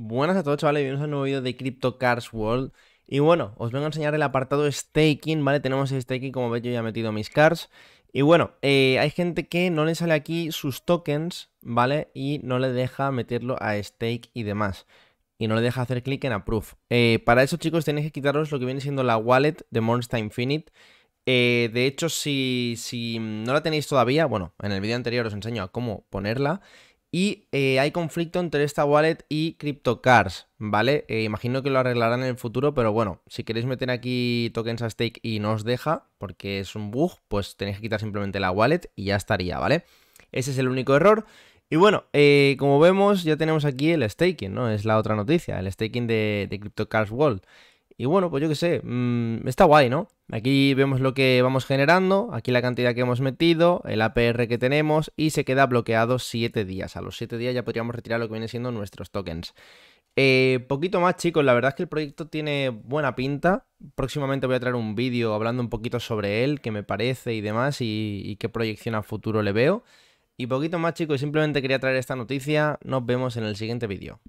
Buenas a todos chavales, bienvenidos a un nuevo vídeo de Crypto Cars World Y bueno, os vengo a enseñar el apartado staking, ¿vale? Tenemos staking, como veis yo ya he metido mis cars Y bueno, eh, hay gente que no le sale aquí sus tokens, ¿vale? Y no le deja meterlo a stake y demás Y no le deja hacer clic en approve eh, Para eso chicos tenéis que quitaros lo que viene siendo la wallet de Monster Infinite eh, de hecho, si, si no la tenéis todavía, bueno, en el vídeo anterior os enseño a cómo ponerla y eh, hay conflicto entre esta wallet y CryptoCars, ¿vale? Eh, imagino que lo arreglarán en el futuro, pero bueno, si queréis meter aquí tokens a stake y no os deja, porque es un bug, pues tenéis que quitar simplemente la wallet y ya estaría, ¿vale? Ese es el único error. Y bueno, eh, como vemos, ya tenemos aquí el staking, ¿no? Es la otra noticia, el staking de, de CryptoCars World. Y bueno, pues yo qué sé, mm, está guay, ¿no? Aquí vemos lo que vamos generando, aquí la cantidad que hemos metido, el APR que tenemos y se queda bloqueado 7 días. A los 7 días ya podríamos retirar lo que viene siendo nuestros tokens. Eh, poquito más chicos, la verdad es que el proyecto tiene buena pinta. Próximamente voy a traer un vídeo hablando un poquito sobre él, qué me parece y demás y, y qué proyección a futuro le veo. Y poquito más chicos, simplemente quería traer esta noticia. Nos vemos en el siguiente vídeo.